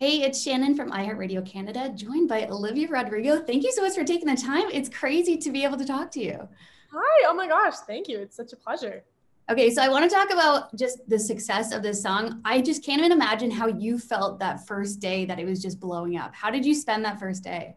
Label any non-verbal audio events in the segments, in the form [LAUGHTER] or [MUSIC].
Hey, it's Shannon from iHeartRadio Canada, joined by Olivia Rodrigo. Thank you so much for taking the time. It's crazy to be able to talk to you. Hi, oh my gosh, thank you. It's such a pleasure. Okay, so I want to talk about just the success of this song. I just can't even imagine how you felt that first day that it was just blowing up. How did you spend that first day?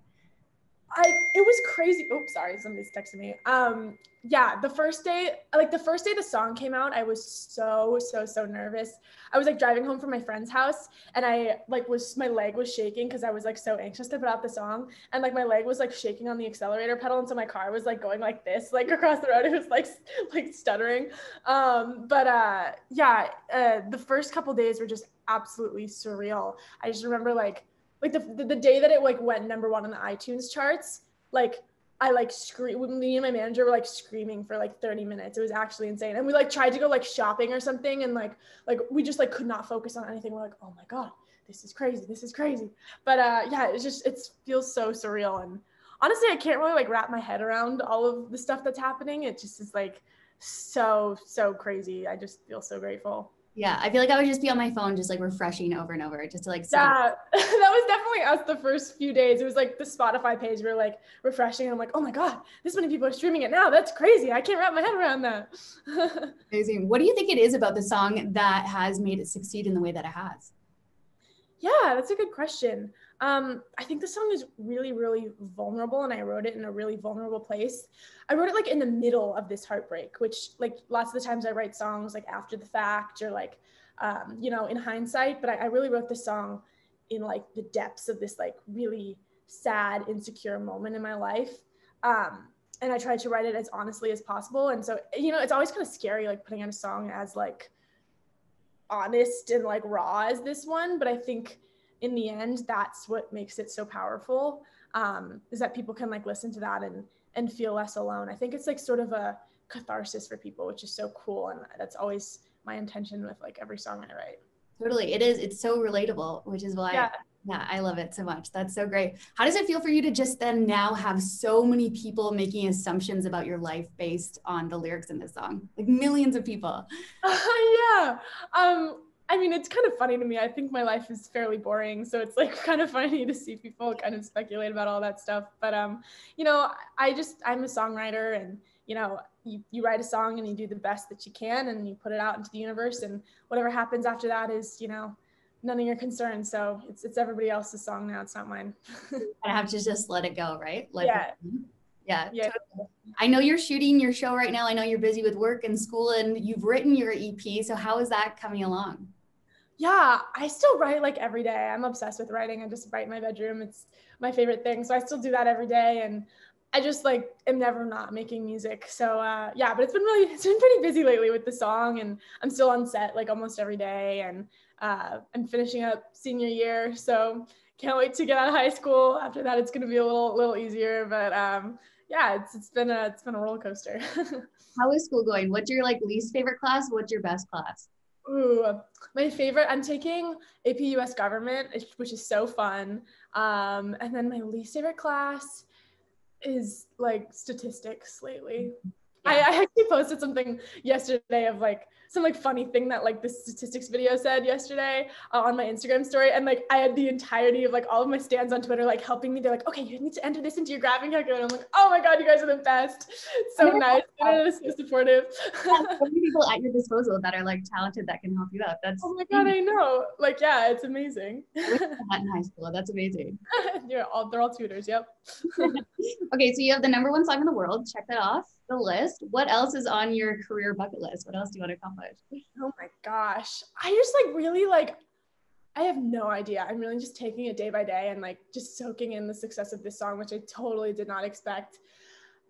I, it was crazy. Oops, sorry, somebody's texting me. Um, yeah, the first day, like the first day the song came out, I was so, so, so nervous. I was like driving home from my friend's house and I like was my leg was shaking because I was like so anxious to put out the song. And like my leg was like shaking on the accelerator pedal. And so my car was like going like this, like [LAUGHS] across the road. It was like like stuttering. Um, but uh yeah, uh the first couple days were just absolutely surreal. I just remember like like the, the, the day that it like went number one on the iTunes charts, like I like scream. Me and my manager were like screaming for like 30 minutes. It was actually insane. And we like tried to go like shopping or something, and like like we just like could not focus on anything. We're like, oh my god, this is crazy. This is crazy. But uh, yeah, it's just it feels so surreal. And honestly, I can't really like wrap my head around all of the stuff that's happening. It just is like so so crazy. I just feel so grateful. Yeah, I feel like I would just be on my phone, just like refreshing over and over, just to like. Yeah, [LAUGHS] that was definitely us the first few days. It was like the Spotify page, we are like refreshing, and I'm like, oh my god, this many people are streaming it now. That's crazy. I can't wrap my head around that. [LAUGHS] Amazing. What do you think it is about the song that has made it succeed in the way that it has? Yeah, that's a good question. Um, I think the song is really, really vulnerable, and I wrote it in a really vulnerable place. I wrote it like in the middle of this heartbreak, which like lots of the times I write songs like after the fact or like um, you know in hindsight. But I, I really wrote this song in like the depths of this like really sad, insecure moment in my life. Um, and I tried to write it as honestly as possible. And so you know, it's always kind of scary like putting on a song as like honest and like raw as this one, but I think in the end, that's what makes it so powerful um, is that people can like listen to that and, and feel less alone. I think it's like sort of a catharsis for people, which is so cool. And that's always my intention with like every song I write. Totally. It is. It's so relatable, which is why yeah. Yeah, I love it so much. That's so great. How does it feel for you to just then now have so many people making assumptions about your life based on the lyrics in this song? Like millions of people. Uh, [LAUGHS] yeah. Um, I mean, it's kind of funny to me. I think my life is fairly boring, so it's like [LAUGHS] kind of funny to see people kind of speculate about all that stuff. But um, you know, I just I'm a songwriter, and you know, you, you write a song and you do the best that you can, and you put it out into the universe, and whatever happens after that is, you know, none of your concern. So it's it's everybody else's song now. It's not mine. [LAUGHS] I have to just let it go, right? Let yeah. Yeah. yeah. Totally. I know you're shooting your show right now. I know you're busy with work and school, and you've written your EP. So how is that coming along? yeah, I still write like every day. I'm obsessed with writing. I just write in my bedroom. It's my favorite thing. So I still do that every day. And I just like am never not making music. So uh, yeah, but it's been really, [LAUGHS] it's been pretty busy lately with the song. And I'm still on set like almost every day. And uh, I'm finishing up senior year. So can't wait to get out of high school. After that, it's going to be a little, little easier. But um, yeah, it's, it's been a, it's been a roller coaster. [LAUGHS] How is school going? What's your like least favorite class? What's your best class? Ooh, my favorite. I'm taking AP US Government, which is so fun. Um, and then my least favorite class is like statistics lately. I, I actually posted something yesterday of like some like funny thing that like the statistics video said yesterday uh, on my Instagram story, and like I had the entirety of like all of my stands on Twitter like helping me. They're like, okay, you need to enter this into your graphing calculator. I'm like, oh my god, you guys are the best. So nice, and so supportive. so many people at your disposal that are like talented that can help you out. That's oh my god, amazing. I know. Like yeah, it's amazing. that in high school. That's amazing they're all they're all tutors. Yep. [LAUGHS] okay, so you have the number one song in the world. Check that off the list. What else is on your career bucket list? What else do you want to accomplish? Oh my gosh, I just like really like. I have no idea. I'm really just taking it day by day and like just soaking in the success of this song, which I totally did not expect.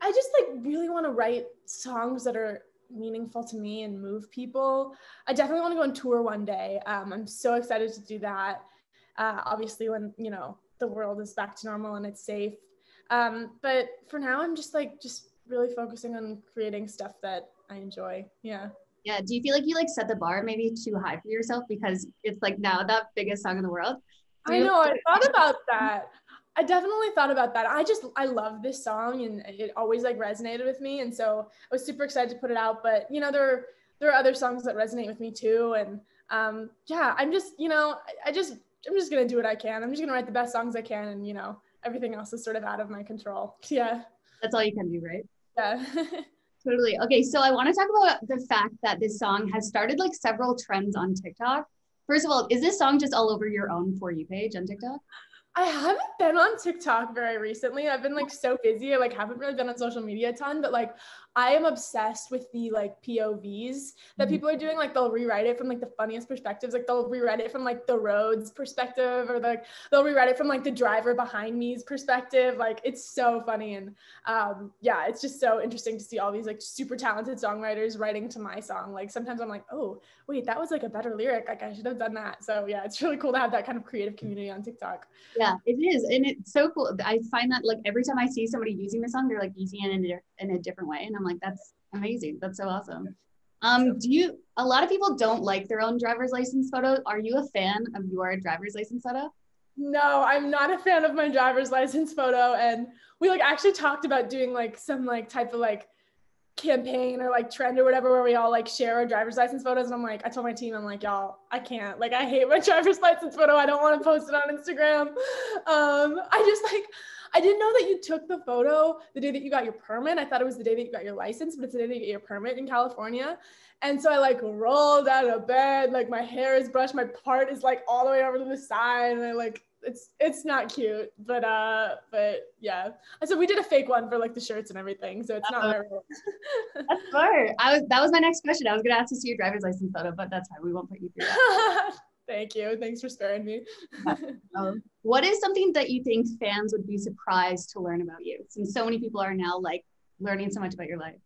I just like really want to write songs that are meaningful to me and move people. I definitely want to go on tour one day. Um, I'm so excited to do that. Uh, obviously, when you know the world is back to normal and it's safe. Um, but for now, I'm just like just really focusing on creating stuff that I enjoy. Yeah. Yeah. Do you feel like you like set the bar maybe too high for yourself because it's like now that biggest song in the world? Do I know. I thought about that. I definitely thought about that. I just I love this song and it always like resonated with me, and so I was super excited to put it out. But you know there are, there are other songs that resonate with me too, and um, yeah, I'm just you know I, I just I'm just gonna do what I can. I'm just gonna write the best songs I can, and you know, everything else is sort of out of my control. [LAUGHS] Yeah. That's all you can do, right? Yeah. [LAUGHS] totally. Okay, so I want to talk about the fact that this song has started like several trends on TikTok. First of all, is this song just all over your own for you page on TikTok? I haven't been on TikTok very recently. I've been like so busy. I like haven't really been on social media a ton, but like I am obsessed with the like POVs that mm-hmm. people are doing. Like they'll rewrite it from like the funniest perspectives. Like they'll rewrite it from like the road's perspective, or like they'll rewrite it from like the driver behind me's perspective. Like it's so funny, and um, yeah, it's just so interesting to see all these like super talented songwriters writing to my song. Like sometimes I'm like, oh wait, that was like a better lyric. Like I should have done that. So yeah, it's really cool to have that kind of creative mm-hmm. community on TikTok. Yeah, it is, and it's so cool. I find that like every time I see somebody using the song, they're like using it in a, in a different way, and I'm like, that's amazing. That's so awesome. Um, do you, a lot of people don't like their own driver's license photo. Are you a fan of your driver's license photo? No, I'm not a fan of my driver's license photo. And we like actually talked about doing like some like type of like campaign or like trend or whatever where we all like share our driver's license photos and I'm like I told my team I'm like y'all I can't like I hate my [LAUGHS] driver's license photo I don't want to post it on Instagram um I just like I didn't know that you took the photo the day that you got your permit. I thought it was the day that you got your license, but it's the day that you get your permit in California. And so I like rolled out of bed, like my hair is brushed, my part is like all the way over to the side, and I like it's it's not cute, but uh, but yeah. So we did a fake one for like the shirts and everything, so it's not oh, my that's smart. I was that was my next question. I was gonna ask to see your driver's license photo, but that's fine. We won't put you through that. [LAUGHS] Thank you. Thanks for sparing me. [LAUGHS] um, what is something that you think fans would be surprised to learn about you since so many people are now like learning so much about your life?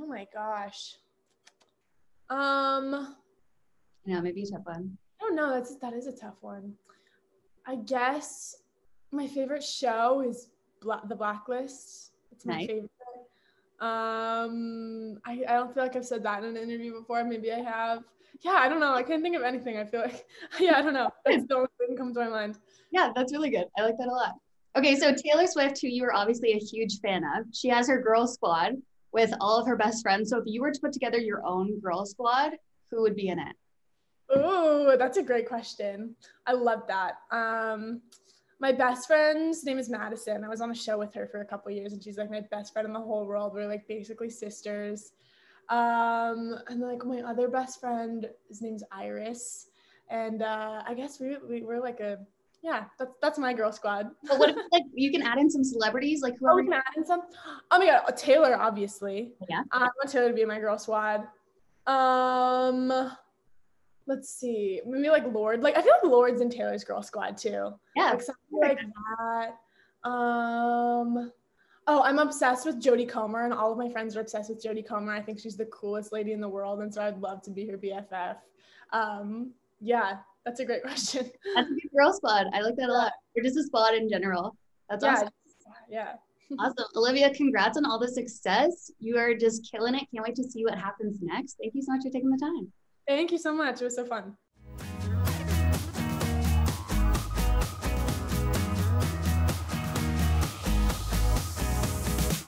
Oh my gosh. Um Yeah, maybe a tough one. I oh, don't know. That's that is a tough one. I guess my favorite show is Bla- The Blacklist. It's my nice. favorite. Um I, I don't feel like I've said that in an interview before. Maybe I have yeah, I don't know. I can't think of anything. I feel like, [LAUGHS] yeah, I don't know. That's the only thing that comes to my mind. Yeah, that's really good. I like that a lot. Okay, so Taylor Swift, who you are obviously a huge fan of, she has her girl squad with all of her best friends. So if you were to put together your own girl squad, who would be in it? Oh, that's a great question. I love that. Um, my best friend's name is Madison. I was on a show with her for a couple years, and she's like my best friend in the whole world. We're like basically sisters. Um, and like my other best friend, his name's Iris. And uh, I guess we, we are like a, yeah, that's, that's my girl squad. But what if like you can add in some celebrities? Like who Oh, we can add in some. Oh my God, Taylor, obviously. Yeah. Uh, I want Taylor to be my girl squad. Um, let's see, maybe like Lord. Like I feel like Lord's in Taylor's girl squad too. Yeah. Like something like that. Um, I'm obsessed with Jodie Comer, and all of my friends are obsessed with Jodie Comer. I think she's the coolest lady in the world, and so I'd love to be her BFF. Um, yeah, that's a great [LAUGHS] question. That's a good girl squad. I like that a lot. Or just a squad in general. That's yeah, awesome. Yeah. [LAUGHS] awesome. Olivia, congrats on all the success. You are just killing it. Can't wait to see what happens next. Thank you so much for taking the time. Thank you so much. It was so fun.